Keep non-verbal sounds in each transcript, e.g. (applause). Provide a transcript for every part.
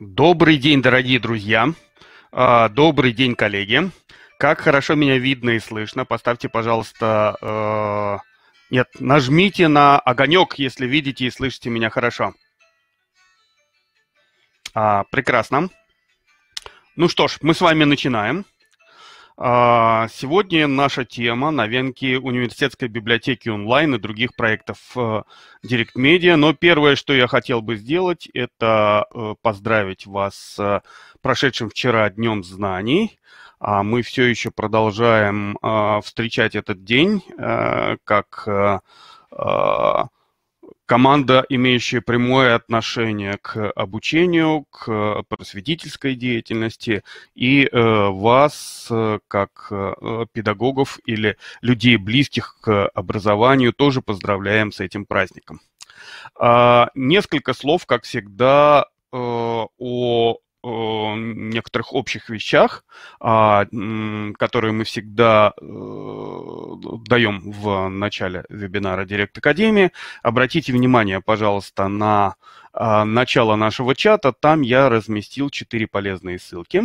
Добрый день, дорогие друзья. А, добрый день, коллеги. Как хорошо меня видно и слышно. Поставьте, пожалуйста, э... нет, нажмите на огонек, если видите и слышите меня хорошо. А, прекрасно. Ну что ж, мы с вами начинаем. А, сегодня наша тема – новинки университетской библиотеки онлайн и других проектов э, Direct Media. Но первое, что я хотел бы сделать, это э, поздравить вас с э, прошедшим вчера Днем Знаний. А мы все еще продолжаем встречать этот день как команда, имеющая прямое отношение к обучению, к просветительской деятельности, и э, вас, э, как э, педагогов или людей, близких к образованию, тоже поздравляем с этим праздником. А, несколько слов, как всегда, о некоторых общих вещах, а, которые мы всегда э, даем в начале вебинара Директ Академии. Обратите внимание, пожалуйста, на а, начало нашего чата. Там я разместил четыре полезные ссылки.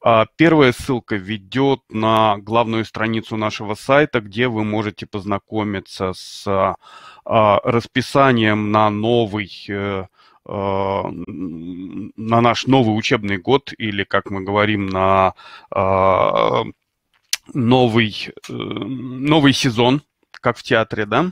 А, первая ссылка ведет на главную страницу нашего сайта, где вы можете познакомиться с расписанием на новый э, а, на наш новый учебный год или, как мы говорим, на а, новый, э, новый сезон как в театре, да.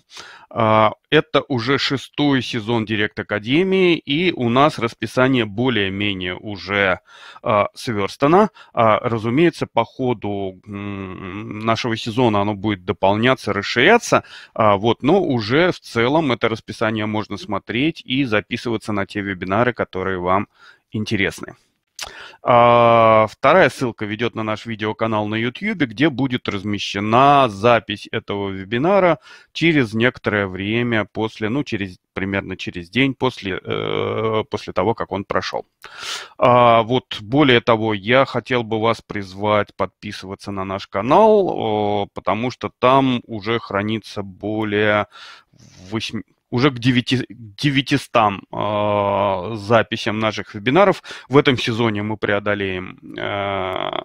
А, это уже шестой сезон Директ Академии, и у нас расписание более-менее уже а, сверстано. А, разумеется, по ходу нашего сезона оно будет дополняться, расширяться, вот, но уже в целом это расписание можно смотреть и записываться на те вебинары, которые вам интересны. А, вторая ссылка ведет на наш видеоканал на YouTube, где будет размещена запись этого вебинара через некоторое время после, ну, через примерно через день после, э, после того, как он прошел. А, вот, более того, я хотел бы вас призвать подписываться на наш канал, э, потому что там уже хранится более 8, уже к, 9, 900 э, записям наших вебинаров. В этом сезоне мы преодолеем э,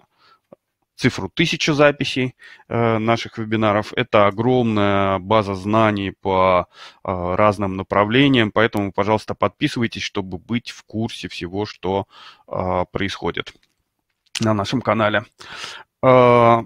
цифру 1000 записей э, наших вебинаров. Это огромная база знаний по э, разным направлениям, поэтому, пожалуйста, подписывайтесь, чтобы быть в курсе всего, что э, происходит на нашем канале. А,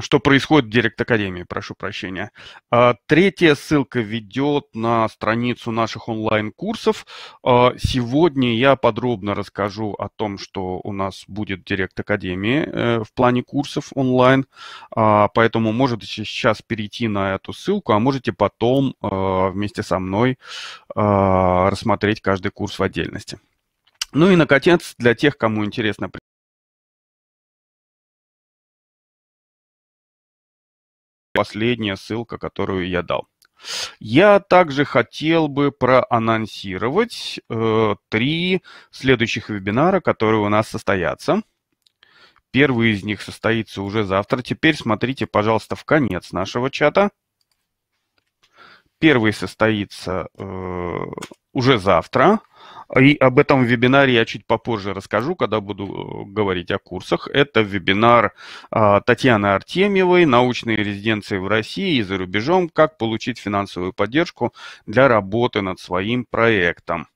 что происходит в Директ Академии, прошу прощения. А, третья ссылка ведет на страницу наших онлайн-курсов. А, сегодня я подробно расскажу о том, что у нас будет в Директ Академии э, в плане курсов онлайн, поэтому можете сейчас перейти на эту ссылку, а можете потом вместе со мной рассмотреть каждый курс в отдельности. Ну и, наконец, для тех, кому интересно последняя ссылка, которую я дал. Я также хотел бы проанонсировать э, три следующих вебинара, которые у нас состоятся. Первый из них состоится уже завтра. Теперь смотрите, пожалуйста, в конец нашего чата. Первый состоится э, уже завтра. И об этом вебинаре я чуть попозже расскажу, когда буду э, говорить о курсах. Это вебинар а, Татьяны Артемьевой «Научные резиденции в России и за рубежом. Как получить финансовую поддержку для работы над своим проектом».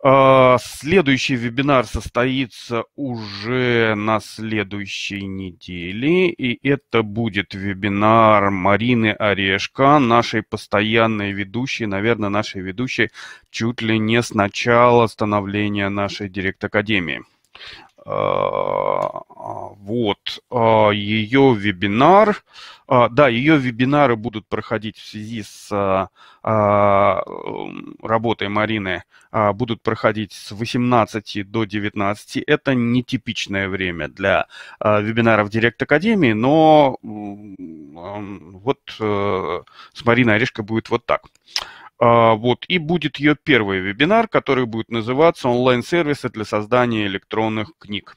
А, следующий вебинар состоится уже на следующей неделе, и это будет вебинар Марины Орешко, нашей постоянной ведущей, наверное, нашей ведущей чуть ли не с начала становления нашей директ-академии. Вот, а, ее вебинар, а, да, ее вебинары будут проходить в связи с а, работой Марины, будут проходить с 18 до 19. Это нетипичное время для вебинаров Директ Академии, но вот э, с Мариной Орешко будет вот так. А, вот, и будет ее первый вебинар, который будет называться «Онлайн-сервисы для создания электронных книг».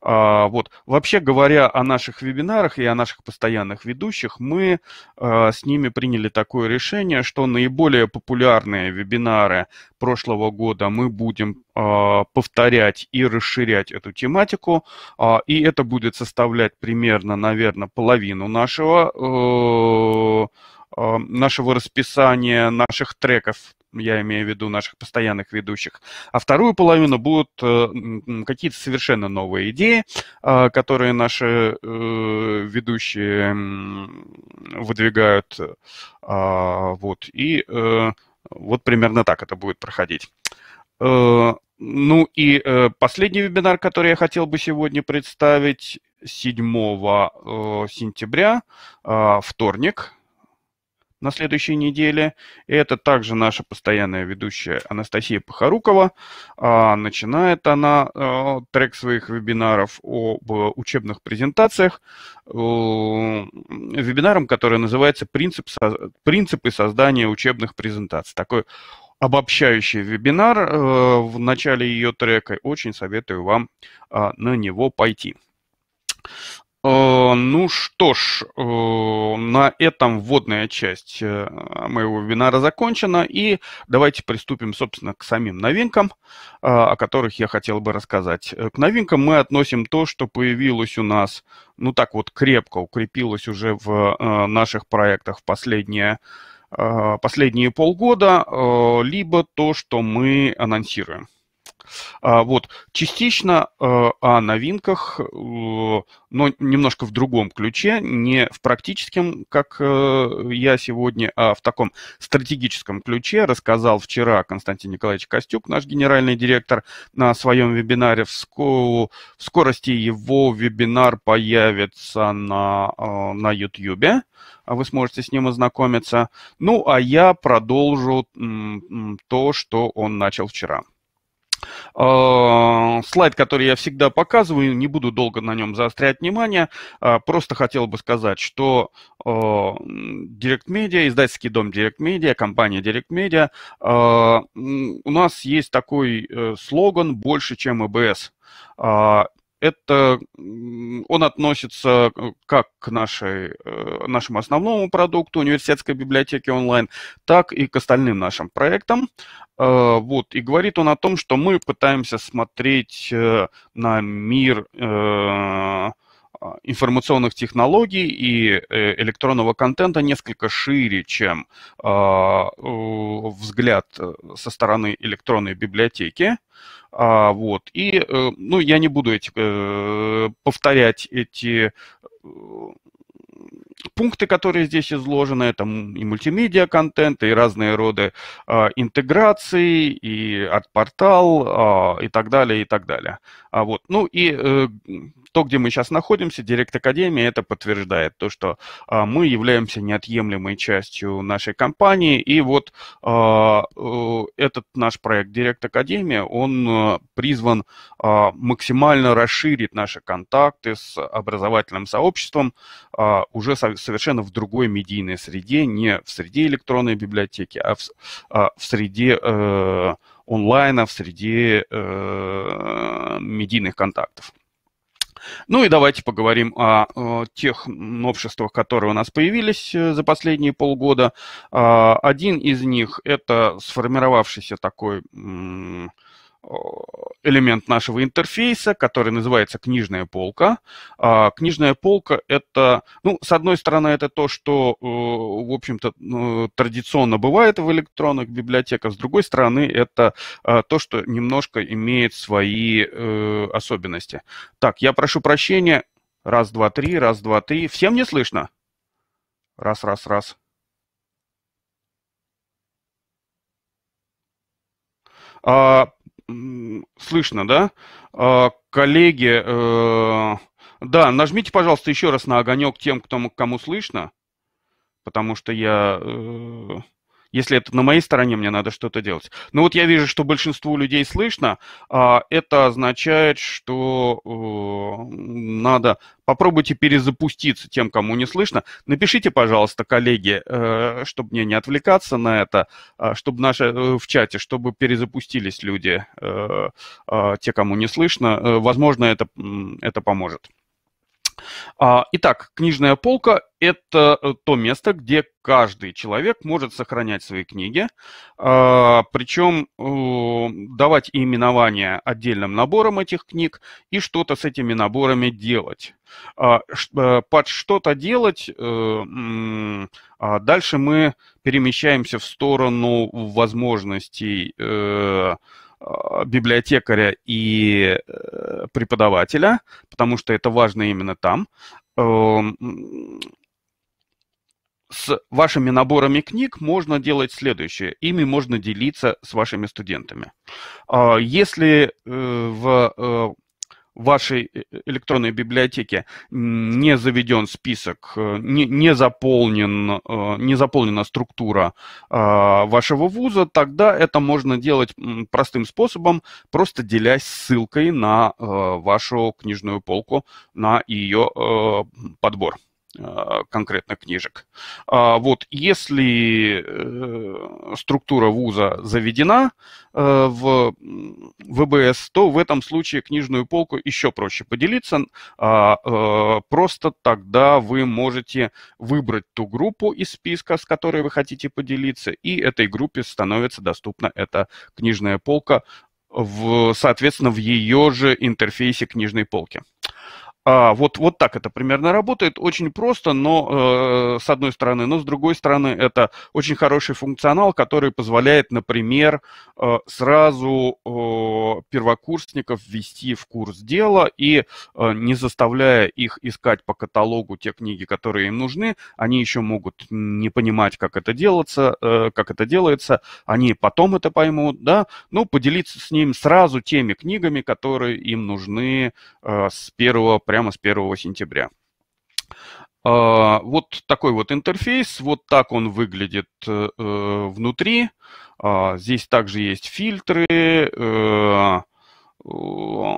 А, вот. Вообще говоря о наших вебинарах и о наших постоянных ведущих, мы а, с ними приняли такое решение, что наиболее популярные вебинары прошлого года мы будем повторять и расширять эту тематику, и это будет составлять примерно, наверное, половину нашего э, Э, нашего расписания, наших треков, я имею в виду наших постоянных ведущих, а вторую половину будут э, какие-то совершенно новые идеи, э, которые наши ведущие выдвигают. Вот, и вот примерно так это будет проходить. Ну и последний вебинар, который я хотел бы сегодня представить, 7 сентября, вторник, на следующей неделе. Это также наша постоянная ведущая Анастасия Похорукова. А, начинает она э, трек своих вебинаров об э, учебных презентациях э, вебинаром, который называется «Принцип, «Принципы создания учебных презентаций». Такой обобщающий вебинар в начале ее трека. Очень советую вам а, на него пойти. Э, ну что ж, э, на этом вводная часть э, моего вебинара закончена, и давайте приступим, собственно, к самим новинкам, о которых я хотел бы рассказать. К новинкам мы относим то, что появилось у нас, ну так вот крепко укрепилось уже в наших проектах в последние, последние полгода, либо то, что мы анонсируем. А, вот. Частично э, о новинках, э, но немножко в другом ключе, не в практическом, как э, я сегодня, а в таком стратегическом ключе. Рассказал вчера Константин Николаевич Костюк, наш генеральный директор, на своем вебинаре. В скорости его вебинар появится на, на YouTube а вы сможете с ним ознакомиться. Ну, а я продолжу то, что он начал вчера. Э, слайд, который я всегда показываю, не буду долго на нем заострять внимание. Э, просто хотел бы сказать, что э, Direct Media, издательский дом Direct Media, компания Direct Media, у нас есть такой слоган «Больше, чем ЭБС» это он относится э, как к нашей, э, нашему основному продукту университетской библиотеки онлайн, так и к остальным нашим проектам. Э, вот, и говорит он о том, что мы пытаемся смотреть на мир а, информационных технологий и э, электронного контента несколько шире, чем а, взгляд э, со стороны электронной библиотеки. А, вот. И, э, ну, я не буду эти, повторять эти пункты, которые здесь изложены, это и мультимедиа-контент, и разные роды э, а, интеграции, и арт-портал, э, и так далее, и так далее. А вот. Ну и э, то, где мы сейчас находимся, Директ Академия, это подтверждает то, что э, мы являемся неотъемлемой частью нашей компании, и вот э, этот наш проект Директ Академия, он э, призван э, максимально расширить наши контакты с образовательным сообществом э, уже со, совершенно в другой медийной среде, не в среде электронной библиотеки, а в, а в среде э, онлайна, в среде э, медийных контактов. Ну и давайте поговорим о, о тех новшествах, которые у нас появились э, за последние полгода. А, один из них – это сформировавшийся такой Э, элемент нашего интерфейса, который называется книжная полка. А, книжная полка – это, ну, с одной стороны, это то, что, э, в общем-то, ну, традиционно бывает в электронных библиотеках, с другой стороны, это э, то, что немножко имеет свои особенности. Так, я прошу прощения. Раз, два, три, раз, два, три. Всем не слышно? Раз, раз, раз. А, Слышно, да? А, коллеги, э, да, нажмите, пожалуйста, еще раз на огонек тем, кто, кому слышно, потому что я э, если это на моей стороне, мне надо что-то делать. Но ну, вот я вижу, что большинству людей слышно. А, это означает, что надо попробуйте перезапуститься тем, кому не слышно. Напишите, пожалуйста, коллеги, э, чтобы мне не отвлекаться на это, а, чтобы наши э, в чате, чтобы перезапустились люди, э, а, те, кому не слышно. Возможно, это, это поможет. А, итак, книжная полка – это э, то место, где каждый человек может сохранять свои книги, а, причем давать именование отдельным наборам этих книг и что-то с этими наборами делать. А, э, под что-то делать э, дальше мы перемещаемся в сторону возможностей а, библиотекаря и э, преподавателя, потому что это важно именно там, эм, с вашими наборами книг можно делать следующее. Ими можно делиться с вашими студентами. А, если э, в э, в вашей э, э, электронной библиотеке не заведен список, э, не, не, заполнен, не заполнена структура а, вашего вуза, тогда это можно делать простым способом, просто делясь ссылкой на вашу книжную полку, на ее подбор. А, конкретно книжек. А, вот если э, структура вуза заведена э, в ВБС, то в этом случае книжную полку еще проще поделиться. А, э, просто тогда вы можете выбрать ту группу из списка, с которой вы хотите поделиться, и этой группе становится доступна эта книжная полка, в, соответственно, в ее же интерфейсе книжной полки. А, вот, вот так это примерно работает. Очень просто, но э, с одной стороны, но с другой стороны, это очень хороший функционал, который позволяет, например, э, сразу э, первокурсников ввести в курс дела и э, не заставляя их искать по каталогу те книги, которые им нужны, они еще могут не понимать, как это делается, э, как это делается, они потом это поймут, да, ну, поделиться с ним сразу теми книгами, которые им нужны э, с первого прямо с 1 сентября. А, вот такой вот интерфейс, вот так он выглядит э, э, внутри. А, здесь также есть фильтры, э, Э,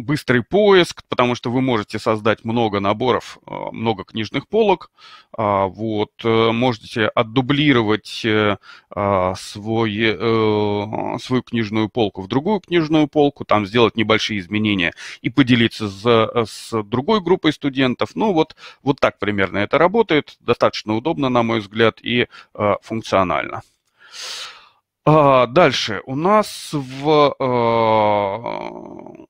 быстрый поиск, потому что вы можете создать много наборов, э, много книжных полок, а, вот, э, можете отдублировать а, свой, свою книжную полку в другую книжную полку, там сделать небольшие изменения и поделиться с, с другой группой студентов. Ну, вот, вот так примерно это работает, достаточно удобно, на мой взгляд, и функционально. Yeah. А Дальше. У нас в э,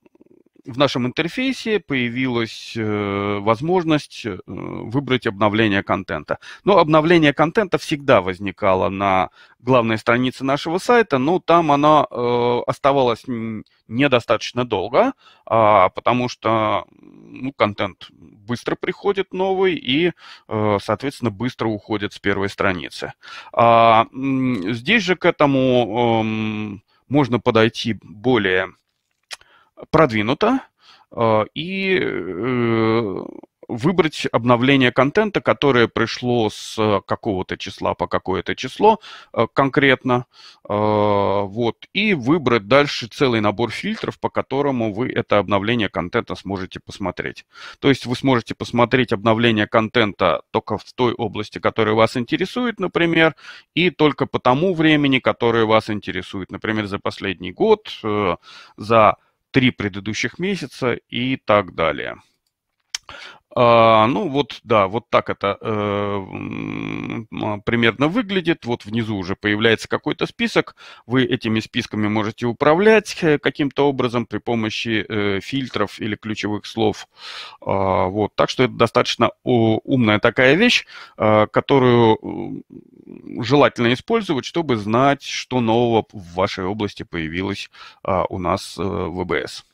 в нашем интерфейсе появилась э, возможность э, выбрать обновление контента. Но обновление контента всегда возникало на главной странице нашего сайта, но там оно э, оставалось недостаточно долго, а, потому что ну, контент быстро приходит новый и, соответственно, быстро уходит с первой страницы. А, здесь же к этому эм, можно подойти более продвинуто, э, и э, выбрать обновление контента, которое пришло с э, какого-то числа по какое-то число конкретно, вот, и выбрать дальше целый набор фильтров, по которому вы это обновление контента сможете посмотреть. То есть вы сможете посмотреть обновление контента только в той области, которая вас интересует, например, и только по тому времени, которое вас интересует, например, за последний год, за три предыдущих месяца и так далее. А, ну вот, да, вот так это э, а, примерно выглядит. Вот внизу уже появляется какой-то список. Вы этими списками можете управлять э, каким-то образом при помощи э, фильтров или ключевых слов. А, вот, так что это достаточно умная такая вещь, э, которую желательно использовать, чтобы знать, что нового в вашей области появилось э, у нас э, в ВБС.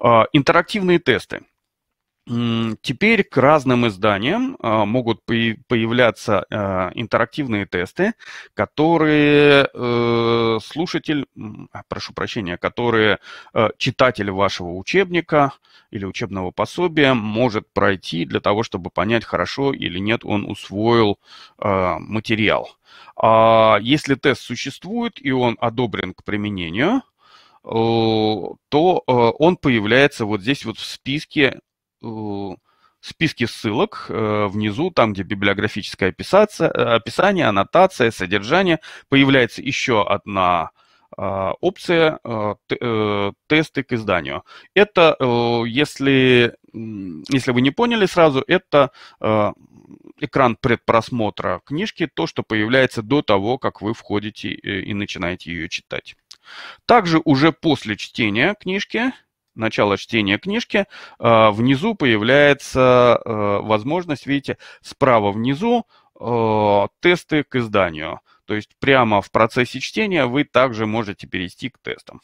Э, интерактивные тесты. Теперь к разным изданиям а, могут появляться а, интерактивные тесты, которые э, слушатель, а, прошу прощения, которые э, читатель вашего учебника или учебного пособия может пройти для того, чтобы понять, хорошо или нет он усвоил материал. Если тест существует и он одобрен к применению, то э, он появляется вот здесь вот в списке списки ссылок э, внизу, там, где библиографическое э, описание, аннотация, содержание, появляется еще одна э, опция тесты к изданию. Это, если, если вы не поняли сразу, это экран предпросмотра книжки, то, что появляется до того, как вы входите и начинаете ее читать. Также уже после чтения книжки начала чтения книжки, а, внизу появляется а, возможность, видите, справа внизу а, тесты к изданию. То есть прямо в процессе чтения вы также можете перейти к тестам.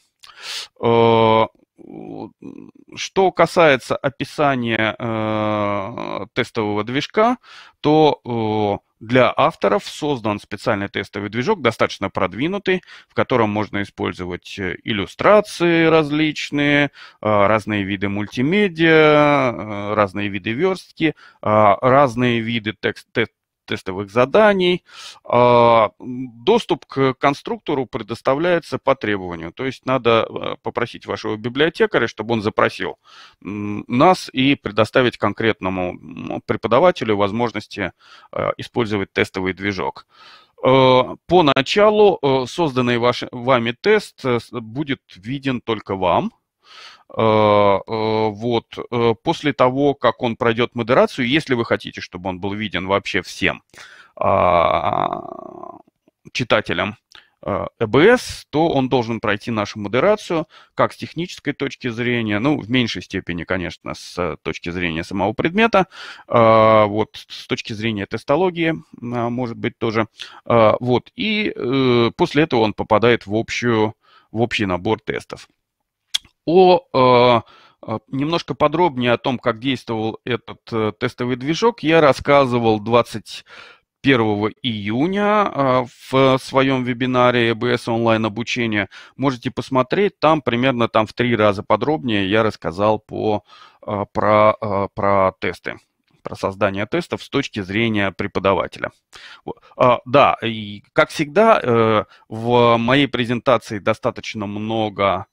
Что касается описания э, тестового движка, то э, для авторов создан специальный тестовый движок, достаточно продвинутый, в котором можно использовать э, иллюстрации различные, э, разные виды мультимедиа, э, разные виды верстки, э, разные виды текст, текст тестовых заданий. А, доступ к конструктору предоставляется по требованию. То есть надо а, попросить вашего библиотекаря, чтобы он запросил нас и предоставить конкретному преподавателю возможности а, использовать тестовый движок. Поначалу э, созданный ваш, вами тест э, будет виден только вам – Э, э, вот. Э, после того, как он пройдет модерацию, если вы хотите, чтобы он был виден вообще всем а, читателям ЭБС, то он должен пройти нашу модерацию как с технической точки зрения, ну, в меньшей степени, конечно, с точки зрения самого предмета, вот, с точки зрения тестологии, а, может быть, тоже. Вот, и после этого он попадает в, общую, в общий набор тестов. О а, а, Немножко подробнее о том, как действовал этот э, тестовый движок, я рассказывал 21 июня а, в своем вебинаре EBS онлайн обучение. Можете посмотреть, там примерно там в три раза подробнее я рассказал по, про, про тесты про создание тестов с точки зрения преподавателя. Да, и как всегда, э, в моей презентации достаточно много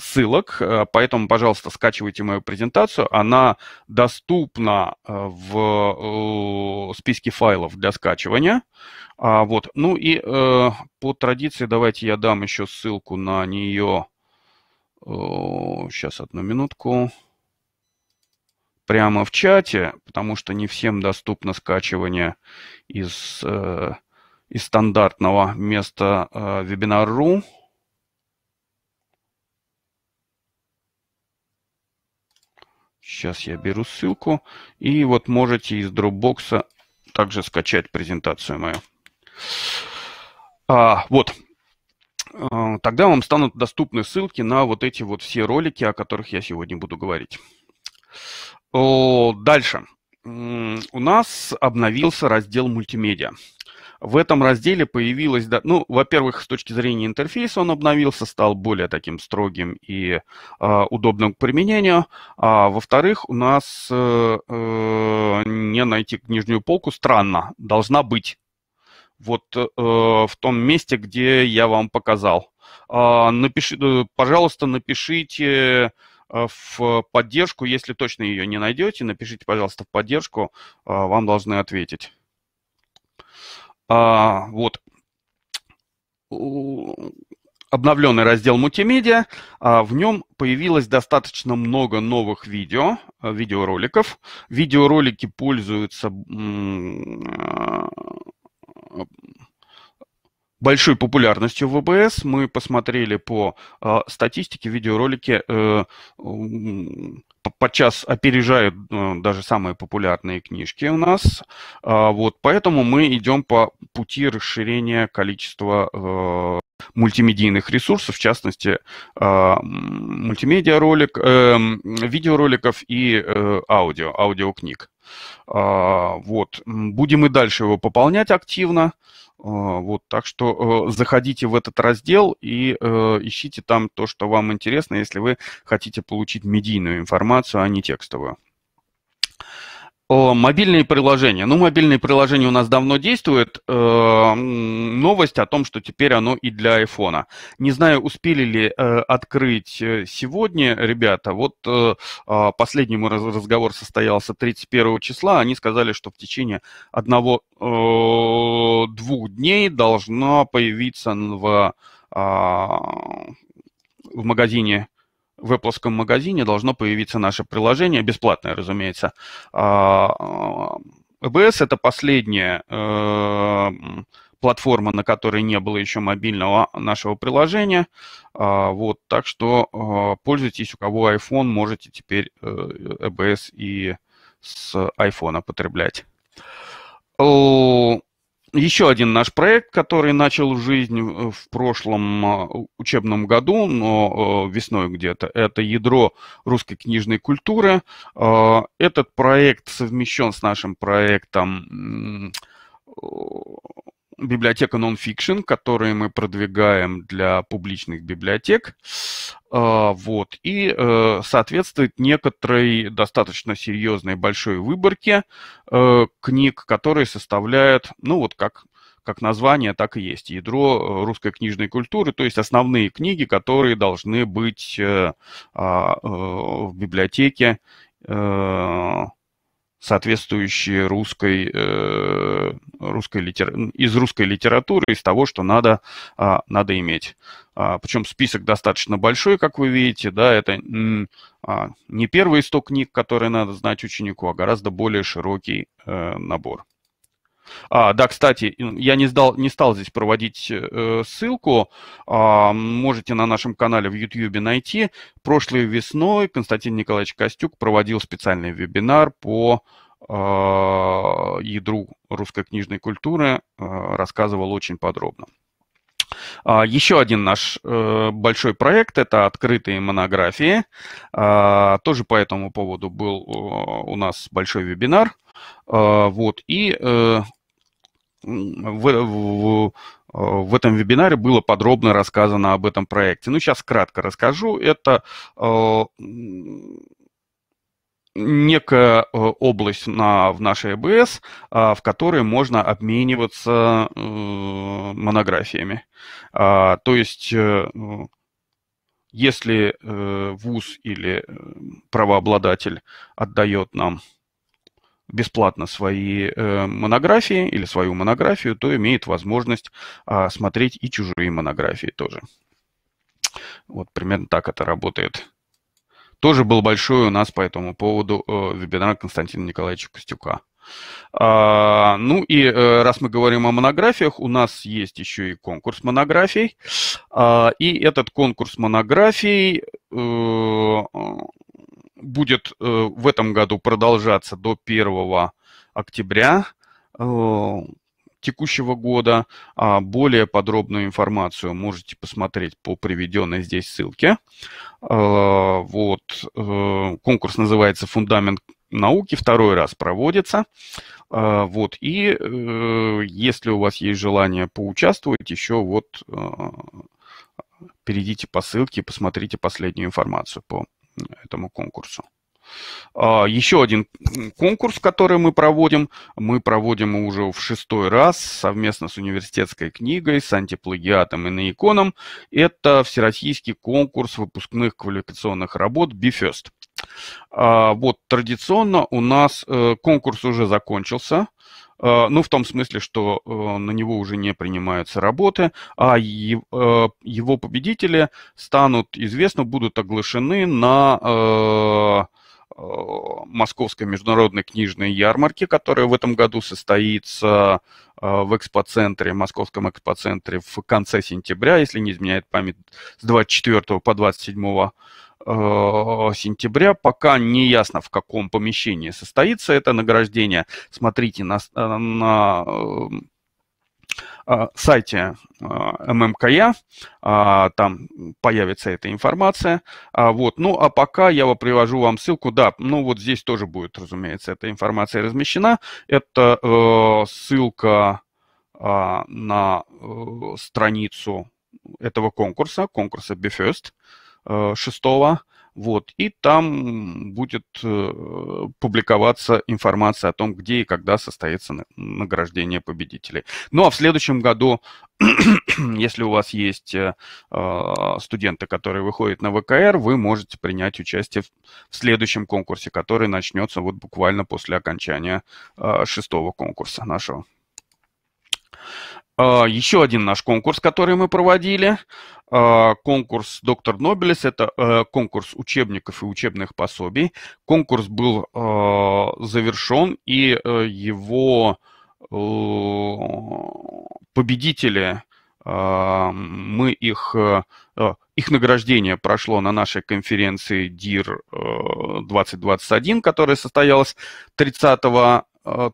ссылок, э, поэтому, пожалуйста, скачивайте мою презентацию. Она доступна э, в э, списке файлов для скачивания. А, вот. Ну и по традиции давайте я дам еще ссылку на нее. Сейчас, одну минутку. Прямо в чате, потому что не всем доступно скачивание из, из стандартного места вебинар.ру. Сейчас я беру ссылку. И вот можете из Dropbox также скачать презентацию мою. А, вот. А, тогда вам станут доступны ссылки на вот эти вот все ролики, о которых я сегодня буду говорить. О, дальше. У нас обновился раздел мультимедиа. В этом разделе появилось, ну, во-первых, с точки зрения интерфейса он обновился, стал более таким строгим и э, удобным к применению. А, во-вторых, у нас э, э, не найти нижнюю полку странно, должна быть вот э, в том месте, где я вам показал. А, э, напиши, пожалуйста, напишите э, в поддержку, если точно ее не найдете, напишите, пожалуйста, в поддержку, а, вам должны ответить. А, вот. Обновленный раздел мультимедиа, а в нем появилось достаточно много новых видео, а, видеороликов. Видеоролики пользуются большой популярностью в ВБС. Мы посмотрели по а, статистике, видеоролики э, подчас опережают э, даже самые популярные книжки у нас. А, вот, поэтому мы идем по пути расширения количества э, мультимедийных ресурсов, в частности, а, мультимедиа ролик, э, видеороликов и аудио, аудиокниг. А, вот. Будем и дальше его пополнять активно. А, вот, так что э, заходите в этот раздел и э, ищите там то, что вам интересно, если вы хотите получить медийную информацию, а не текстовую. Мобильные приложения. Ну, мобильные приложения у нас давно действуют. Э, новость о том, что теперь оно и для айфона. Не знаю, успели ли э, открыть э, сегодня, ребята. Вот а, последний мой разговор состоялся 31 числа. Они сказали, что в течение одного-двух дней должна появиться в, а, в магазине в Apple магазине должно появиться наше приложение, бесплатное, разумеется. А, а, ЭБС это последняя э, платформа, на которой не было еще мобильного нашего приложения. А, вот, так что пользуйтесь, у кого iPhone, можете теперь ЭБС и с iPhone потреблять. Еще один наш проект, который начал жизнь э, в прошлом а, учебном году, но э, весной где-то, это ядро русской книжной культуры. А, этот проект совмещен с нашим проектом библиотека Nonfiction, которые мы продвигаем для публичных библиотек, а, вот, и э, соответствует некоторой достаточно серьезной большой выборке э, книг, которые составляют, ну вот как как название, так и есть ядро э, русской книжной культуры, то есть основные книги, которые должны быть а, в библиотеке соответствующие русской, э, русской литер... из русской литературы, из того, что надо, э, надо иметь. А, причем список достаточно большой, как вы видите, да, это а, не первые 100 книг, которые надо знать ученику, а гораздо более широкий э, набор. А, да, кстати, я не, сдал, не стал здесь проводить э, ссылку. А, можете на нашем канале в YouTube найти. Прошлой весной Константин Николаевич Костюк проводил специальный вебинар по э, ядру русской книжной культуры. Э, рассказывал очень подробно. А, еще один наш э, большой проект – это открытые монографии. Тоже по этому поводу был у нас большой вебинар. Вот, и э, в, в, в этом вебинаре было подробно рассказано об этом проекте. Ну, сейчас кратко расскажу. Это э, некая э, область на, в нашей ЭБС, э, в которой можно обмениваться монографиями. то есть... если э, ВУЗ или правообладатель отдает нам бесплатно свои э, монографии или свою монографию, то имеет возможность э, смотреть и чужие монографии тоже. Вот примерно так это работает. Тоже был большой у нас по этому поводу э, вебинар Константина Николаевича Костюка. А, ну и э, раз мы говорим о монографиях, у нас есть еще и конкурс монографий. А, и этот конкурс монографий э, будет э, в этом году продолжаться до 1 октября э, текущего года. А более подробную информацию можете посмотреть по приведенной здесь ссылке. Э, вот. Конкурс называется «Фундамент науки», второй раз проводится. Вот. И если у вас есть желание поучаствовать, еще вот перейдите по ссылке, посмотрите последнюю информацию по этому конкурсу. А, еще один конкурс, который мы проводим, мы проводим уже в шестой раз совместно с университетской книгой, с антиплагиатом и наиконом. Это всероссийский конкурс выпускных квалификационных работ BeFirst. А, вот традиционно у нас э, конкурс уже закончился. А, ну, в том смысле, что э, на него уже не принимаются работы, а э, его победители станут известны, будут оглашены на Московской международной книжной ярмарке, которая в этом году состоится в экспоцентре, московском экспоцентре в конце сентября, если не изменяет память, с 24 по 27 Э, сентября. Пока не ясно, в каком помещении состоится это награждение. Смотрите на, э, на э, сайте ММКЯ, а, там появится эта информация. А, вот. Ну, а пока я привожу вам ссылку, да, ну вот здесь тоже будет, разумеется, эта информация размещена. Это ссылка а, на страницу этого конкурса, конкурса BeFirst. Э, 6 э, вот, и там будет э, публиковаться информация о том, где и когда состоится награждение победителей. Ну а в следующем году, (clears throat) если у вас есть э, э, студенты, которые выходят на ВКР, вы можете принять участие в, в следующем конкурсе, который начнется вот буквально после окончания э, шестого конкурса нашего. А, Еще один наш конкурс, который мы проводили, а, конкурс «Доктор Нобелес», это э, конкурс учебников и учебных пособий. Конкурс был а, завершен, и э, его э, победители, мы их, их награждение прошло на нашей конференции DIR 2021, которая состоялась 30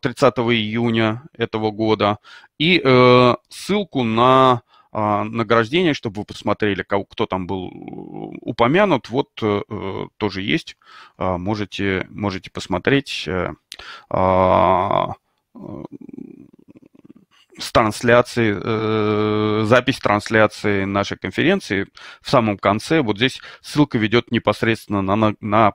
30 э, июня этого года и э, ссылку на э, награждение, чтобы вы посмотрели, кого, кто там был упомянут, вот э, тоже есть, э, можете, можете посмотреть. Э, а, э, с трансляции, э, запись трансляции нашей конференции в самом конце. Вот здесь ссылка ведет непосредственно на, на, на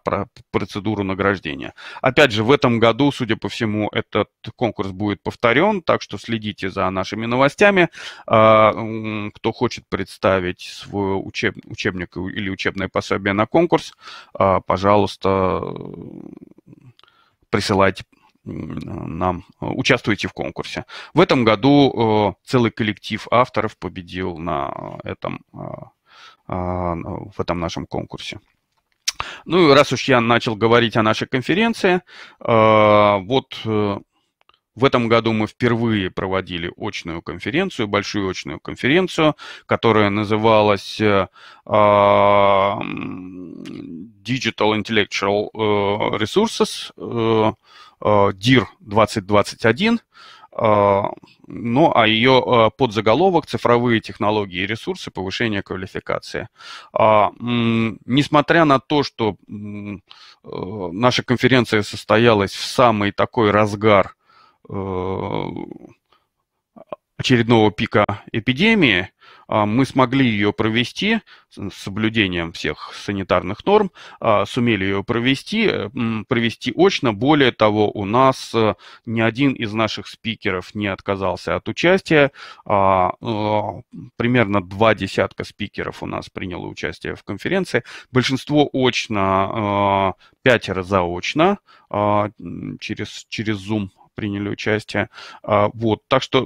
процедуру награждения. Опять же, в этом году, судя по всему, этот конкурс будет повторен, так что следите за нашими новостями. Э, кто хочет представить свой учеб, учебник или учебное пособие на конкурс, э, пожалуйста, присылайте нам э, участвуйте в конкурсе. В этом году э, целый коллектив авторов победил на э, этом, в этом нашем конкурсе. Ну и раз уж я начал говорить о нашей конференции, вот в этом году мы впервые проводили очную конференцию, большую очную конференцию, которая называлась Digital Intellectual Resources DIR э, 2021, э, ну, а ее э, подзаголовок «Цифровые технологии и ресурсы. повышения квалификации». А, несмотря на то, что наша конференция состоялась в самый такой разгар очередного пика эпидемии, а, мы смогли ее провести с соблюдением всех санитарных норм, а, сумели ее провести, э, провести очно. Более того, у нас э, ни один из наших спикеров не отказался от участия. А, э, примерно два десятка спикеров у нас приняло участие в конференции. Большинство очно, пятеро заочно через, через Zoom приняли участие. А, вот. Так что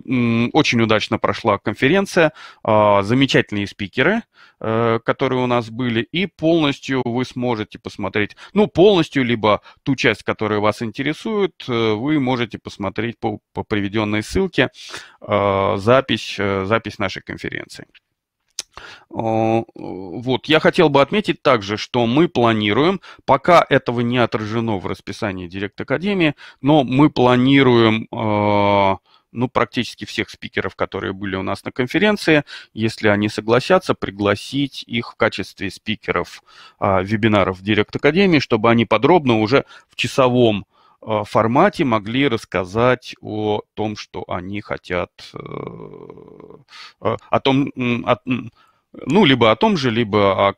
очень удачно прошла конференция, а, замечательные спикеры, э, которые у нас были, и полностью вы сможете посмотреть, ну, полностью, либо ту часть, которая вас интересует, э, вы можете посмотреть по, по приведенной ссылке а, запись, э, запись нашей конференции. Э, вот, я хотел бы отметить также, что мы планируем, пока этого не отражено в расписании Директ Академии, но мы планируем э, ну, практически всех спикеров, которые были у нас на конференции, если они согласятся, пригласить их в качестве спикеров а, вебинаров Директ Академии, чтобы они подробно уже в часовом а, формате могли рассказать о том, что они хотят, э, а, о том, о, ну, либо о том же, либо о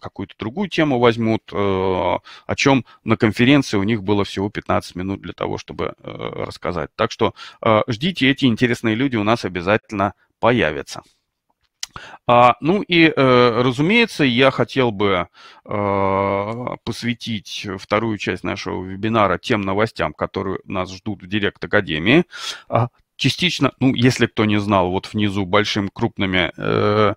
какую-то другую тему возьмут, э, о чем на конференции у них было всего 15 минут для того, чтобы э, рассказать. Так что ждите, эти интересные люди у нас обязательно появятся. А, ну и, э, разумеется, я хотел бы э, посвятить вторую часть нашего вебинара тем новостям, которые нас ждут в Директ Академии. А, частично, ну, если кто не знал, вот внизу большим крупными э,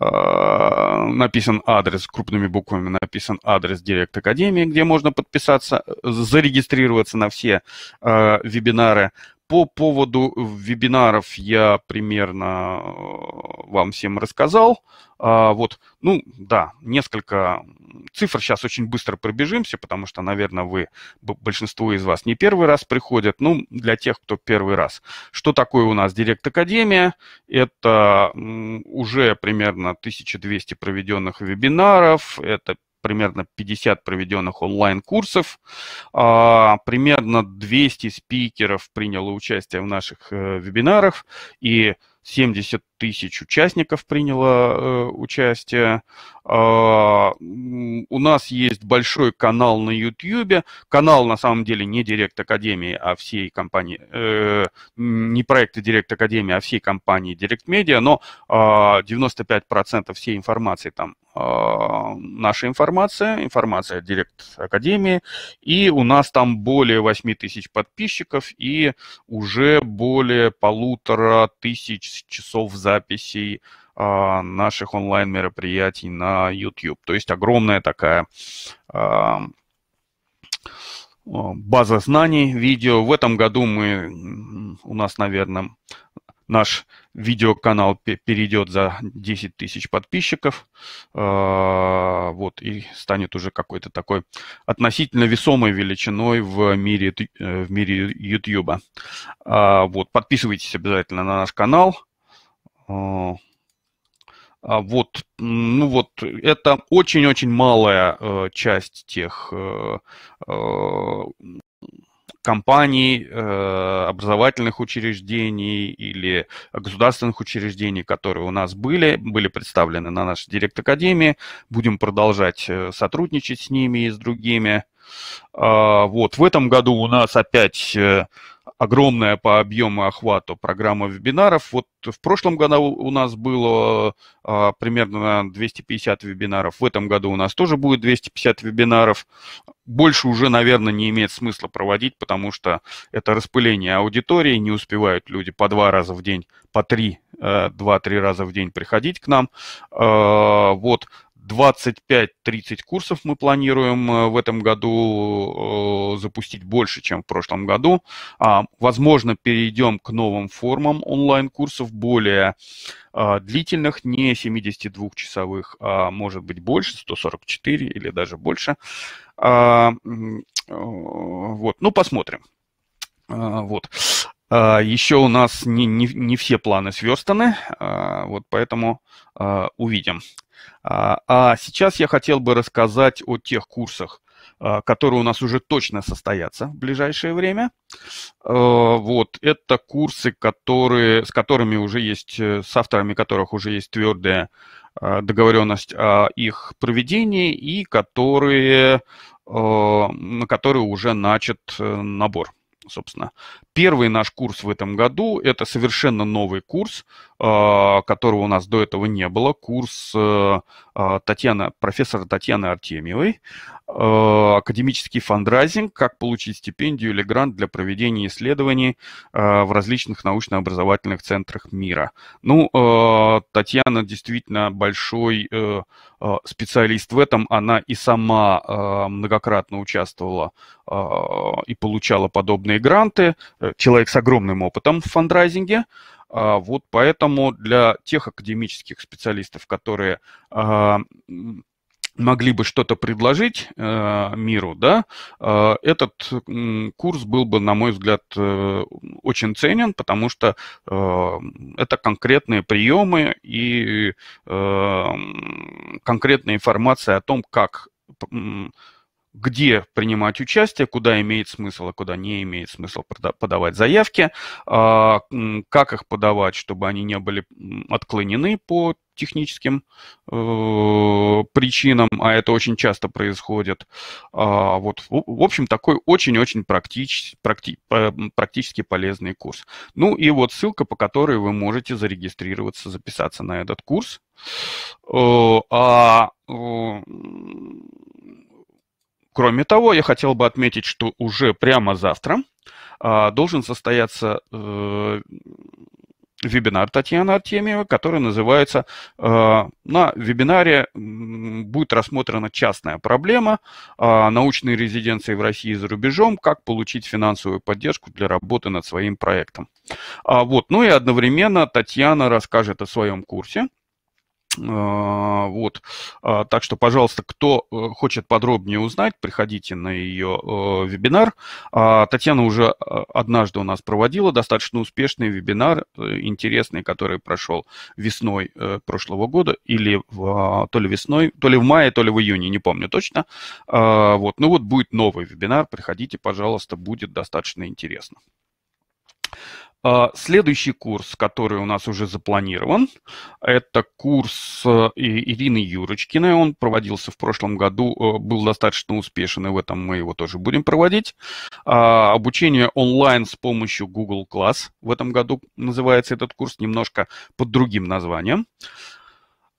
э, написан адрес, крупными буквами написан адрес Директ Академии, где можно подписаться, э, зарегистрироваться на все э, вебинары, по поводу э, вебинаров я примерно э, вам всем рассказал. А, вот, ну да, несколько цифр сейчас очень быстро пробежимся, потому что, наверное, вы, большинство из вас не первый раз приходят. Ну, для тех, кто первый раз. Что такое у нас Директ Академия? Это уже примерно 1200 проведенных вебинаров, это примерно 50 проведенных онлайн-курсов, а, примерно 200 спикеров приняло участие в наших э, вебинарах, и 70 тысяч участников приняло э, участие. Э, у нас есть большой канал на YouTube. Канал на самом деле не Директ Академии, а всей компании, э, не проекты Директ Академии, а всей компании Директ Медиа, но э, а, 95% всей информации там э, наша информация, информация Директ Академии, и у нас там более 8 тысяч подписчиков и уже более полутора тысяч часов за записей а, наших онлайн-мероприятий на YouTube. То есть огромная такая а, а, база знаний видео. В этом году мы, у нас, наверное, наш видеоканал перейдет за 10 тысяч подписчиков, вот, и станет уже какой-то такой относительно весомой величиной в мире, э, в мире YouTube. Вот, подписывайтесь обязательно на наш канал, а, а вот, ну вот, это очень-очень малая э, часть тех э, а, компаний, э, образовательных учреждений или государственных учреждений, которые у нас были, были представлены на нашей директ-академии. Будем продолжать сотрудничать с ними и с другими. А, вот, в этом году у нас опять огромная по объему охвату программа вебинаров. Вот в прошлом году у нас было а, примерно 250 вебинаров, в этом году у нас тоже будет 250 вебинаров. Больше уже, наверное, не имеет смысла проводить, потому что это распыление аудитории, не успевают люди по два раза в день, по три, э, два-три раза в день приходить к нам. А, вот, 25-30 курсов мы планируем э, в этом году э, запустить больше, чем в прошлом году. А, возможно, перейдем к новым формам онлайн-курсов, более а, длительных, не 72-часовых, а может быть больше, 144 или даже больше. А, э, вот, ну посмотрим. Вот. Еще у нас не, не, не все планы сверстаны, вот поэтому увидим. А, а сейчас я хотел бы рассказать о тех курсах, а, которые у нас уже точно состоятся в ближайшее время. А, вот, это курсы, которые, с которыми уже есть, э, с авторами которых уже есть твердая договоренность о их проведении и которые, на которые уже начат э, набор, собственно. Первый наш курс в этом году – это совершенно новый курс, а, которого у нас до этого не было. Курс э, а, Татьяна, профессора Татьяны Артемьевой а, «Академический фандрайзинг. Как получить стипендию или грант для проведения исследований в различных научно-образовательных центрах мира». Ну, Татьяна действительно большой э, специалист в этом. Она и сама многократно участвовала и получала подобные гранты человек с огромным опытом в фандрайзинге, а, вот поэтому для тех академических специалистов, которые а, могли бы что-то предложить э, миру, да, а, этот курс был бы, на мой взгляд, э, очень ценен, потому что э, это конкретные приемы и конкретная информация о том, как где принимать участие, куда имеет смысл, а куда не имеет смысл подавать заявки, а, как их подавать, чтобы они не были отклонены по техническим э, причинам, а это очень часто происходит. А, вот, в общем, такой очень-очень практич, э, практически полезный курс. Ну и вот ссылка, по которой вы можете зарегистрироваться, записаться на этот курс. Э, а Кроме того, я хотел бы отметить, что уже прямо завтра а, должен состояться э, вебинар Татьяны Артемьева, который называется э, «На вебинаре будет рассмотрена частная проблема э, а, научной резиденции в России и за рубежом, как получить финансовую поддержку для работы над своим проектом». А, вот, ну и одновременно Татьяна расскажет о своем курсе – а, вот. А, так что, пожалуйста, кто э, хочет подробнее узнать, приходите на ее э, вебинар. А, Татьяна уже э, однажды у нас проводила достаточно успешный вебинар, интересный, который прошел весной прошлого года, или в, то ли весной, то ли в мае, то ли в июне, не помню точно. Вот. Ну вот будет новый вебинар, приходите, пожалуйста, будет достаточно интересно. А, следующий курс, который у нас уже запланирован, это курс э, Ирины Юрочкиной. Он проводился в прошлом году, э, был достаточно успешен, и в этом мы его тоже будем проводить. А, обучение онлайн с помощью Google Class. В этом году называется этот курс немножко под другим названием.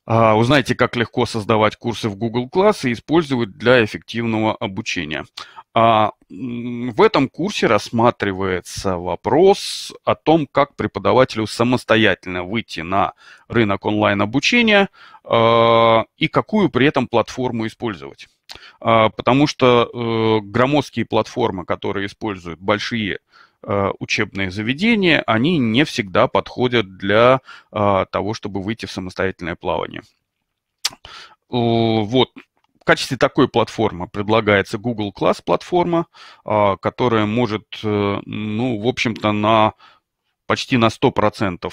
А, узнайте, как легко создавать курсы в Google Class и использовать для эффективного обучения. А, в этом курсе рассматривается вопрос о том, как преподавателю самостоятельно выйти на рынок онлайн-обучения а, и какую при этом платформу использовать. А, потому что э, громоздкие платформы, которые используют большие Э, учебные заведения, они не всегда подходят для э, того, чтобы выйти в самостоятельное плавание. Э, вот, в качестве такой платформы предлагается Google Class платформа, которая может, ну, в общем-то, на почти на 100%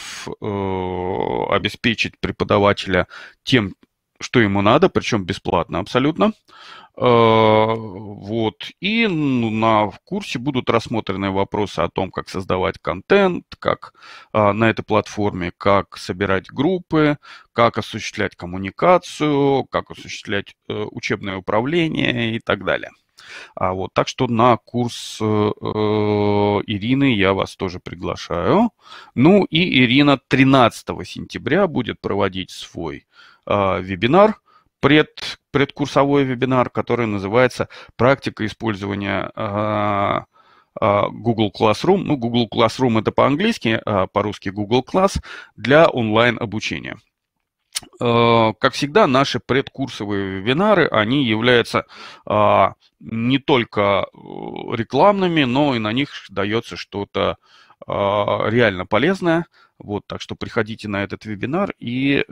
обеспечить преподавателя тем что ему надо, причем бесплатно абсолютно. Э, вот. И ну, на курсе будут рассмотрены вопросы о том, как создавать контент, как а, на этой платформе, как собирать группы, как осуществлять коммуникацию, как осуществлять э, учебное управление и так далее. А вот, так что на курс э, э Ирины я вас тоже приглашаю. Ну и Ирина 13 сентября будет проводить свой Э, вебинар, пред, предкурсовой вебинар, который называется «Практика использования э, э, Google Classroom. Ну, Google Classroom это по-английски, а по-русски Google Class для онлайн-обучения. Как всегда, наши предкурсовые вебинары, они являются не только рекламными, но и на них дается что-то реально полезное. Вот, так что приходите на этот вебинар и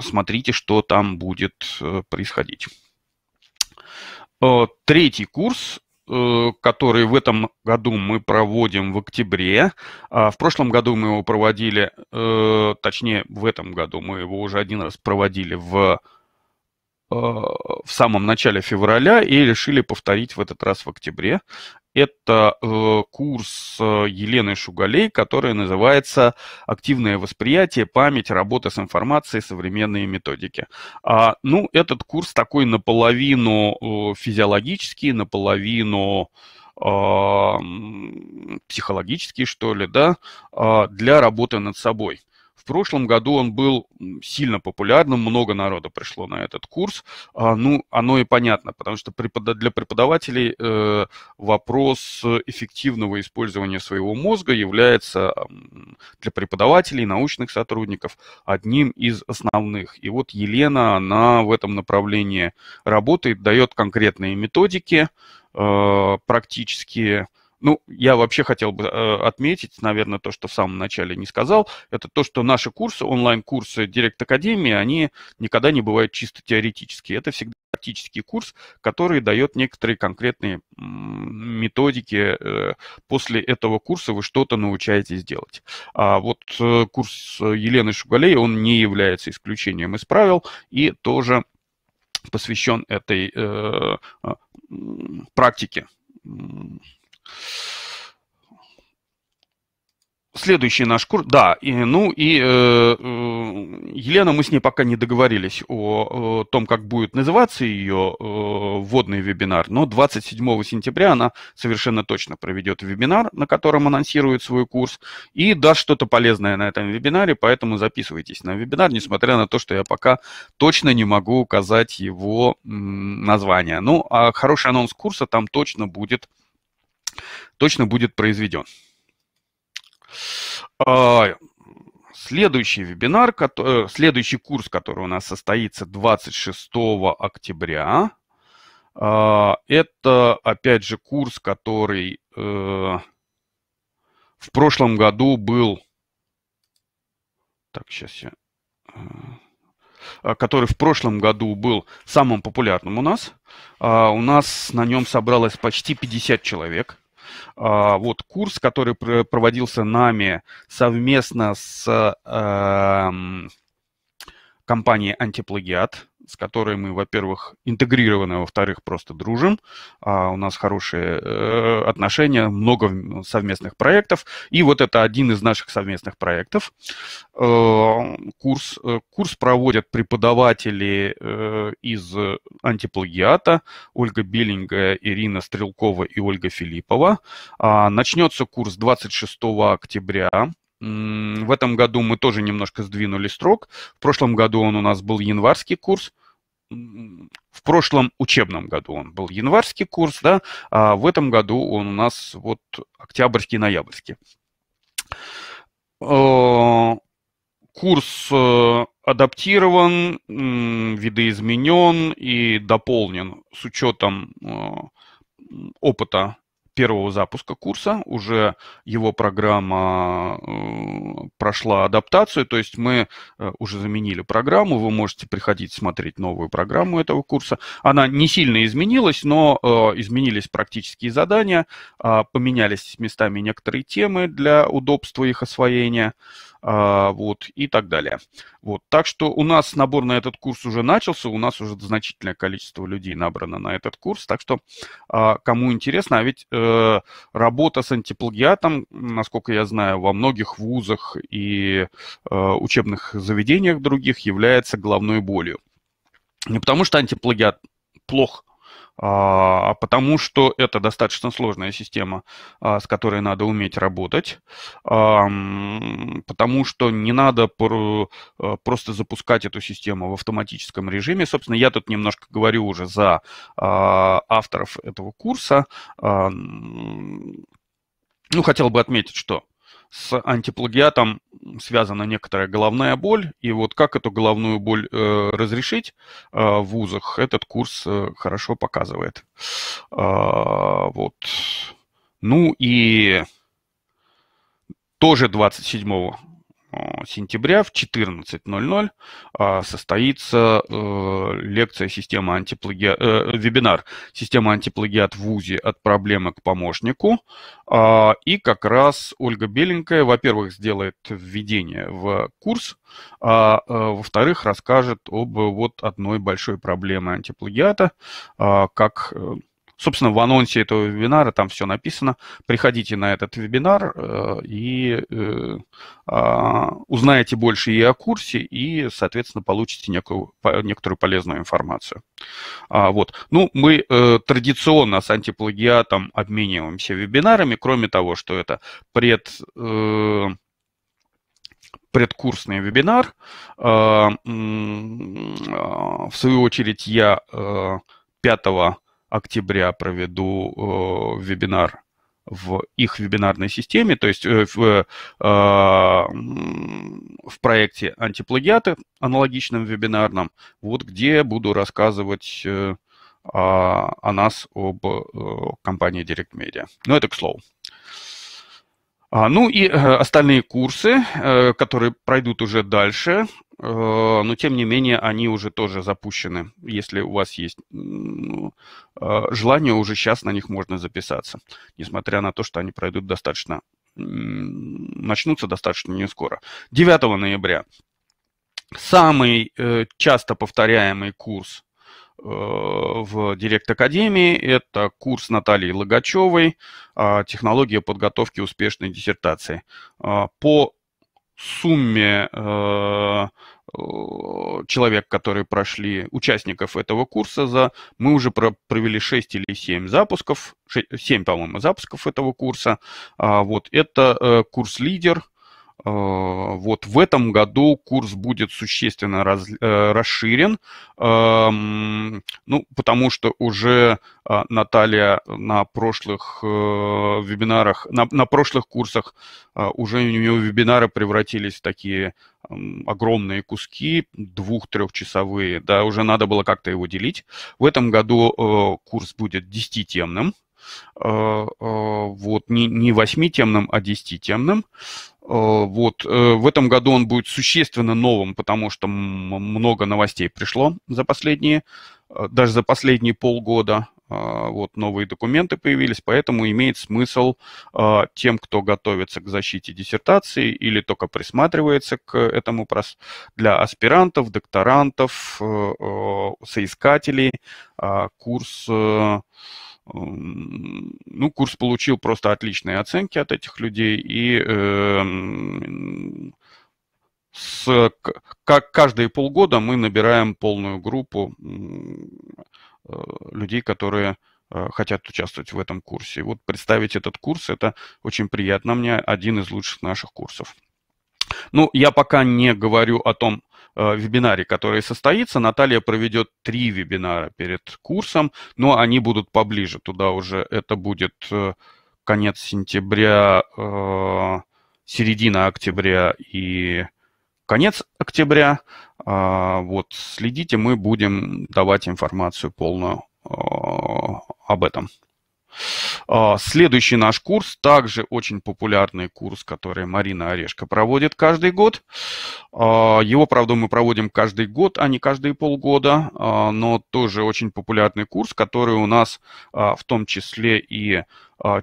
смотрите, что там будет э, происходить. Э, третий курс э, который в этом году мы проводим в октябре. А, в прошлом году мы его проводили, точнее, в этом году мы его уже один раз проводили в Э, в самом начале февраля и решили повторить в этот раз в октябре. Это э, курс э, Елены Шугалей, который называется «Активное восприятие, память, работа с информацией, современные методики». А, ну, этот курс такой наполовину э, физиологический, наполовину э, психологический что ли, да, для работы над собой. В прошлом году он был сильно популярным, много народа пришло на этот курс. А, ну, оно и понятно, потому что для преподавателей э, вопрос эффективного использования своего мозга является для преподавателей, научных сотрудников одним из основных. И вот Елена, она в этом направлении работает, дает конкретные методики э, практические, ну, я вообще хотел бы э, отметить, наверное, то, что в самом начале не сказал, это то, что наши курсы, онлайн-курсы Директ Академии, они никогда не бывают чисто теоретические. Это всегда практический курс, который дает некоторые конкретные методики. Э, после этого курса вы что-то научаетесь делать. А вот э, курс Елены Шугалей, он не является исключением из правил и тоже посвящен этой э, э практике Следующий наш курс, да, и, ну и э, э, Елена, мы с ней пока не договорились о, о том, как будет называться ее э, вводный вебинар, но 27 сентября она совершенно точно проведет вебинар, на котором анонсирует свой курс и даст что-то полезное на этом вебинаре, поэтому записывайтесь на вебинар, несмотря на то, что я пока точно не могу указать его м, название. Ну, а хороший анонс курса там точно будет точно будет произведен. А, следующий вебинар, э, следующий курс, который у нас состоится 26 октября, а, это, опять же, курс, который э, в прошлом году был... Так, сейчас я... Э, а, который в прошлом году был самым популярным у нас. У нас на нем собралось почти 50 человек. А, вот курс, который проводился нами совместно с эм, компанией «Антиплагиат», с которой мы, во-первых, интегрированы, а во-вторых, просто дружим. А у нас хорошие э, отношения, много ну, совместных проектов. И вот это один из наших совместных проектов. Э, курс, э, курс проводят преподаватели э, из антиплагиата Ольга Беллинга, Ирина Стрелкова и Ольга Филиппова. А, начнется курс 26 октября. В этом году мы тоже немножко сдвинули строк. В прошлом году он у нас был январский курс в прошлом учебном году он был январский курс, да, а в этом году он у нас вот октябрьский, ноябрьский. Э, курс э, адаптирован, видоизменен и дополнен с учетом э, опыта первого запуска курса, уже его программа э, прошла адаптацию, то есть мы э, уже заменили программу, вы можете приходить смотреть новую программу этого курса. Она не сильно изменилась, но э, изменились практические задания, а, поменялись местами некоторые темы для удобства их освоения. А, вот, и так далее. Вот, так что у нас набор на этот курс уже начался, у нас уже значительное количество людей набрано на этот курс, так что а, кому интересно, а ведь э, работа с антиплагиатом, насколько я знаю, во многих вузах и э, учебных заведениях других является головной болью. Не потому что антиплагиат плох, а, потому что это достаточно сложная система, а, с которой надо уметь работать, а, потому что не надо просто запускать эту систему в автоматическом режиме. Собственно, я тут немножко говорю уже за авторов этого курса. Ну, хотел бы отметить, что с антиплагиатом связана некоторая головная боль, и вот как эту головную боль э, разрешить э, в вузах, этот курс э, хорошо показывает. Э, вот. Ну и тоже 27 Э, сентября в 14.00 а, состоится э, лекция система антиплагиат, э, вебинар «Система антиплагиат в УЗИ от проблемы к помощнику». А, и как раз Ольга Беленькая, во-первых, сделает введение в курс, а во-вторых, расскажет об вот одной большой проблеме антиплагиата, а, как Собственно, в анонсе этого вебинара там все написано. Приходите на этот вебинар э, и э, а, узнаете больше и о курсе, и, соответственно, получите некую, некоторую полезную информацию. А, вот. Ну, мы э, традиционно с антиплагиатом обмениваемся вебинарами, кроме того, что это пред предкурсный вебинар. В свою очередь, я 5 октября проведу э, вебинар в их вебинарной системе, то есть э, в, в, э, в проекте антиплагиаты, аналогичным вебинарном, вот где буду рассказывать э, о, о нас, об компании Direct Media. Но это к слову. А, ну и э, остальные курсы, э, которые пройдут уже дальше, э, но тем не менее они уже тоже запущены. Если у вас есть желание, уже сейчас на них можно записаться, несмотря на то, что они пройдут достаточно, начнутся достаточно не скоро. 9 ноября самый часто повторяемый курс Э, в Директ Академии. Это курс Натальи Логачевой а, «Технология подготовки успешной диссертации». А, по сумме э, э, человек, которые прошли, участников этого курса, за, мы уже про, провели 6 или 7 запусков, 6, 7, по-моему, запусков этого курса. А, вот, это э, курс-лидер, а, вот в этом году курс будет существенно раз, э, расширен, ну, потому что уже а, Наталья на прошлых э, вебинарах, на, на прошлых курсах а, уже у нее вебинары превратились в такие огромные куски, двух-трехчасовые, да, уже надо было как-то его делить. В этом году э, курс будет десятитемным, вот не, не восьмитемным, а десятитемным. Э, вот. Э, в этом году он будет существенно новым, потому что много новостей пришло за последние, э, даже за последние полгода. Вот новые документы появились, поэтому имеет смысл тем, кто готовится к защите диссертации или только присматривается к этому для аспирантов, докторантов, соискателей, курс Эм, ну, курс получил просто отличные оценки от этих людей, и эм, с, как каждые полгода мы набираем полную группу э, людей, которые э, хотят участвовать в этом курсе. И вот представить этот курс, это очень приятно мне, один из лучших наших курсов. Ну, я пока не говорю о том э, вебинаре, который состоится. Наталья проведет три вебинара перед курсом, но они будут поближе. Туда уже это будет э, конец сентября, э, середина октября и конец октября. Э, вот, следите, мы будем давать информацию полную э, об этом. А, следующий наш курс, также очень популярный курс, который Марина Орешко проводит каждый год. А, его, правда, мы проводим каждый год, а не каждые полгода, а, но тоже очень популярный курс, который у нас в том числе и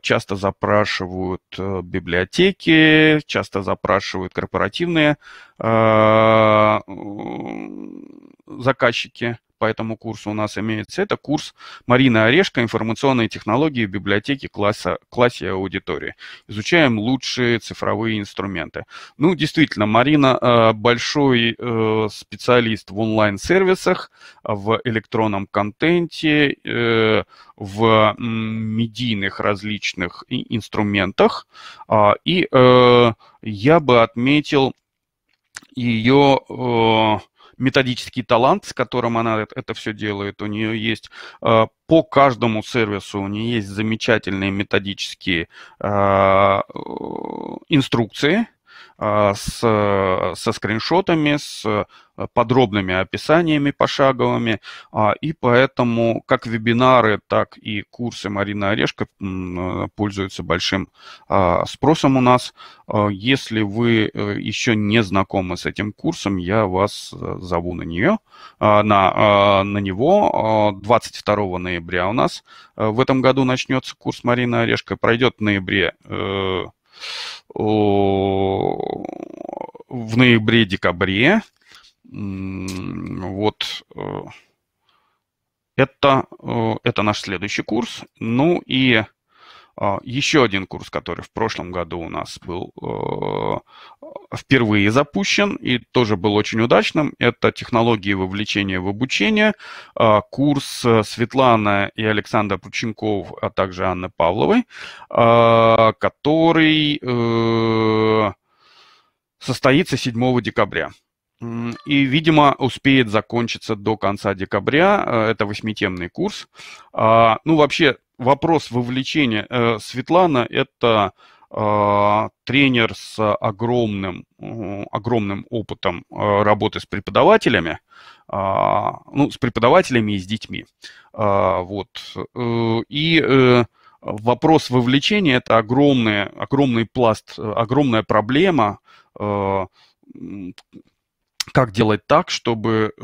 часто запрашивают э, библиотеки, часто запрашивают корпоративные заказчики по этому курсу у нас имеется, это курс Марина Орешко «Информационные технологии в библиотеке класса, классе аудитории». Изучаем лучшие цифровые инструменты. Ну, действительно, Марина э, большой э, специалист в онлайн-сервисах, в электронном контенте, э, в медийных различных инструментах. А, и я бы отметил ее методический талант, с которым она это все делает. У нее есть а, по каждому сервису, у нее есть замечательные методические а, инструкции, а, с, э, со скриншотами, с э, подробными описаниями пошаговыми, а, и поэтому как вебинары, так и курсы Марина Орешко э, пользуются большим а, спросом у нас. Если вы еще не знакомы с этим курсом, я вас зову на нее, на, на него. 22 ноября у нас в этом году начнется курс Марина Орешко, пройдет в ноябре в ноябре-декабре. Вот э, это, э, это наш следующий курс. Ну и а, Еще один курс, который в прошлом году у нас был э, впервые запущен и тоже был очень удачным, это технологии вовлечения в обучение. А, курс э, Светланы и Александра Прученков, а также Анны Павловой, а, который э, состоится 7 декабря. И, видимо, успеет закончиться до конца декабря. Это восьмитемный курс. Ну, вообще, вопрос вовлечения. Э, Светлана – это э, тренер с огромным, огромным опытом э, работы с преподавателями, а, ну, с преподавателями и с детьми. А, вот. и вопрос вовлечения – это огромный, огромный пласт, огромная проблема, как делать так, чтобы э,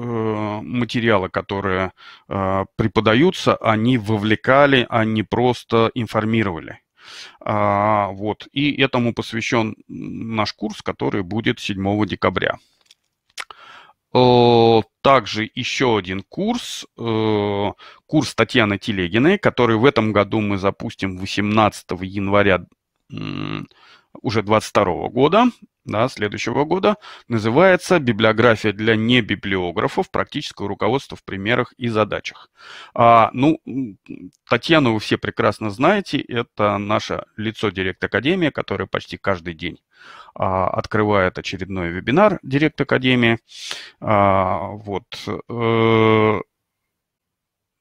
материалы, которые э, преподаются, они вовлекали, а не просто информировали. А, вот. И этому посвящен наш курс, который будет 7 декабря. Э, также еще один курс, э, курс Татьяны Телегиной, который в этом году мы запустим 18 января уже 22 года, да, следующего года, называется «Библиография для небиблиографов. Практическое руководство в примерах и задачах». А, ну, Татьяну вы все прекрасно знаете, это наше лицо Директ Академии, которое почти каждый день а, открывает очередной вебинар Директ Академии. А, вот. Э,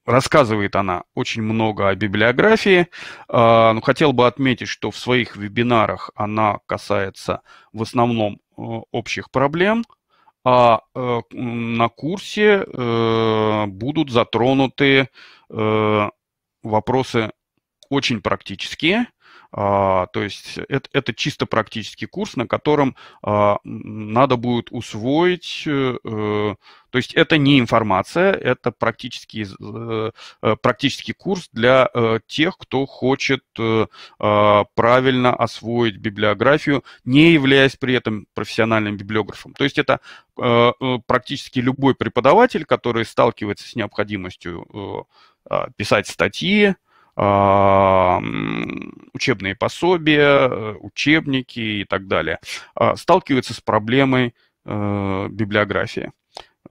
Рассказывает она очень много о библиографии. А, ну, хотел бы отметить, что в своих вебинарах она касается в основном э, общих проблем, а э, на курсе э, будут затронуты вопросы очень практические, а, то есть это, это чисто практический курс, на котором а, надо будет усвоить, э, э, то есть это не информация, это практический, э, практический курс для тех, кто хочет а, правильно освоить библиографию, не являясь при этом профессиональным библиографом. То есть это практически любой преподаватель, который сталкивается с необходимостью писать статьи, а, учебные пособия, э, учебники и так далее, а, сталкиваются с проблемой э, библиографии.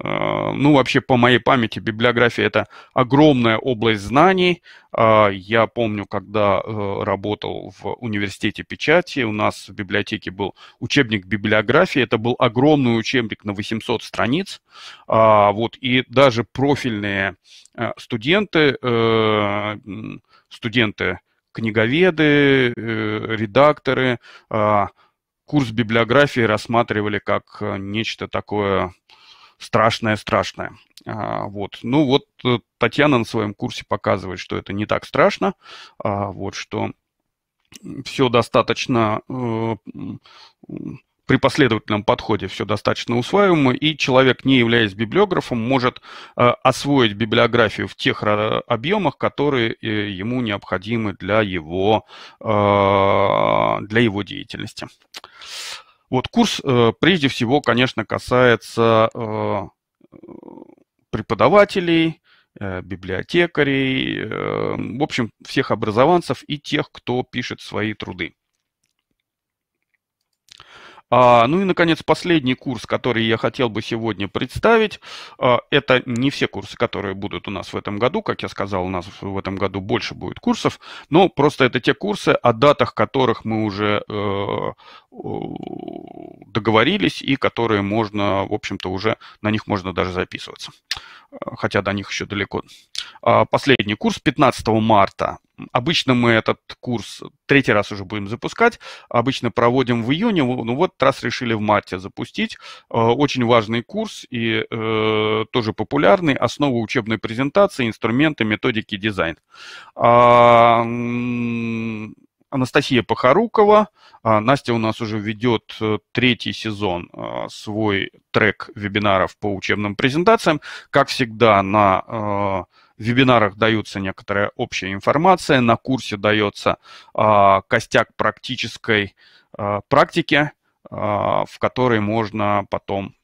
Э, ну, вообще, по моей памяти, библиография – это огромная область знаний. А, я помню, когда э, работал в университете печати, у нас в библиотеке был учебник библиографии. Это был огромный учебник на 800 страниц. А, вот, и даже профильные э, студенты, студенты книговеды, редакторы, а, курс библиографии рассматривали как нечто такое страшное-страшное. А, вот. Ну вот э, Татьяна на своем курсе показывает, что это не так страшно, а, вот, что все достаточно э, при последовательном подходе все достаточно усваиваемо, и человек, не являясь библиографом, может э, освоить библиографию в тех объемах, которые э, ему необходимы для его, э, для его деятельности. Вот курс э, прежде всего, конечно, касается э, преподавателей, э, библиотекарей, в общем, всех образованцев и тех, кто пишет свои труды. А, ну и, наконец, последний курс, который я хотел бы сегодня представить. А, это не все курсы, которые будут у нас в этом году. Как я сказал, у нас в этом году больше будет курсов. Но просто это те курсы, о датах которых мы уже э, договорились и которые можно, в общем-то, уже на них можно даже записываться. Хотя до них еще далеко. А, последний курс 15 марта. Обычно мы этот курс третий раз уже будем запускать. Обычно проводим в июне, ну, ну вот раз решили в марте запустить. А, очень важный курс и э, тоже популярный. Основы учебной презентации, инструменты, методики, дизайн. А, Анастасия Похорукова. А, Настя у нас уже ведет э, третий сезон свой трек вебинаров по учебным презентациям. Как всегда, на вебинарах даются некоторая общая информация, на курсе дается а, костяк практической а, практики, а, в которой можно потом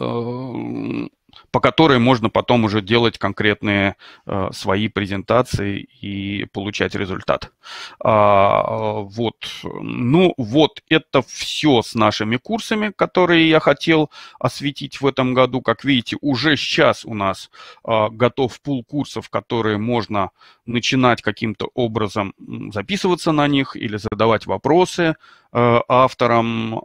э, по которой можно потом уже делать конкретные э, свои презентации и получать результат. А, вот. Ну вот, это все с нашими курсами, которые я хотел осветить в этом году. Как видите, уже сейчас у нас э, готов пул курсов, которые можно начинать каким-то образом записываться на них или задавать вопросы э, авторам. Э,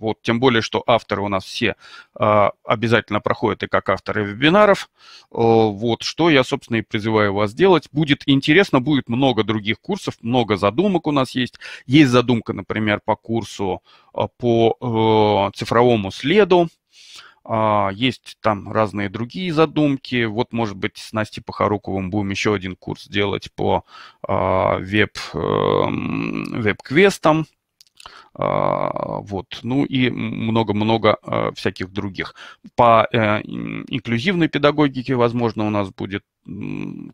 вот, тем более, что авторы у нас все э, а, обязательно проходят и как авторы вебинаров. Э, вот что я, собственно, и призываю вас делать. Будет интересно, будет много других курсов, много задумок у нас есть. Есть задумка, например, по курсу э, по э, цифровому следу. А, есть там разные другие задумки. Вот, может быть, с Настей Похоруковым будем еще один курс делать по а, веб, эм, веб-квестам. квестам веб а, вот. Ну и много-много э, всяких других. По э, инклюзивной педагогике, возможно, у нас будет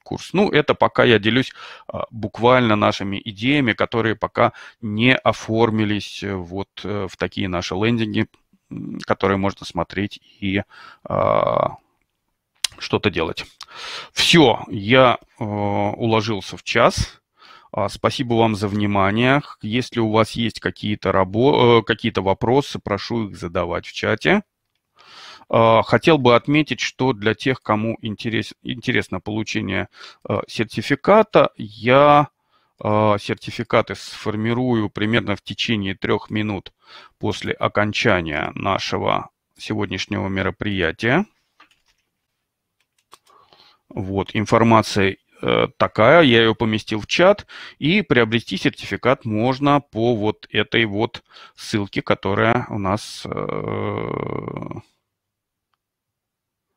курс. Ну, это пока я делюсь а, буквально нашими идеями, которые пока не оформились э, вот в такие наши лендинги, которые можно смотреть и а, что-то делать. Все, я уложился в час. А, спасибо вам за внимание. Если у вас есть какие-то рабо... Э, какие вопросы, прошу их задавать в чате. А, хотел бы отметить, что для тех, кому интерес... интересно получение э, сертификата, я э, сертификаты сформирую примерно в течение трех минут после окончания нашего сегодняшнего мероприятия. Вот, информация Э, такая, я ее поместил в чат, и приобрести сертификат можно по вот этой вот ссылке, которая у нас э,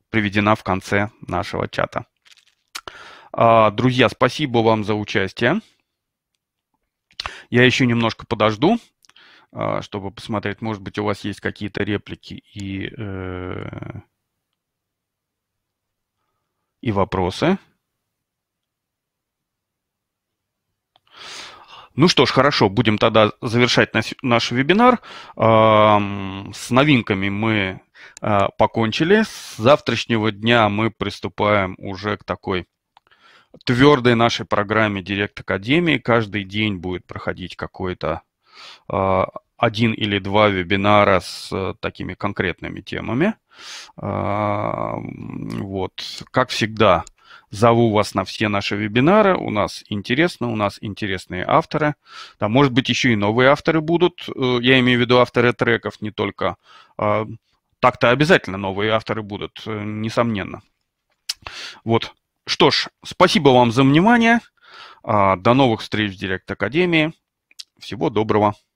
приведена в конце нашего чата. А, друзья, спасибо вам за участие. Я еще немножко подожду, а, чтобы посмотреть, может быть, у вас есть какие-то реплики и, э, и вопросы. Ну что ж, хорошо, будем тогда завершать наш, наш вебинар. С новинками мы а, покончили. С завтрашнего дня мы приступаем уже к такой твердой нашей программе Директ Академии. Каждый день будет проходить какой-то а, один или два вебинара с э, такими конкретными темами. Вот, как всегда, Зову вас на все наши вебинары. У нас интересно, у нас интересные авторы. Да, может быть, еще и новые авторы будут. Э, я имею в виду авторы треков, не только. А, так-то обязательно новые авторы будут, э, несомненно. Вот. Что ж, спасибо вам за внимание. А, до новых встреч в Директ Академии. Всего доброго.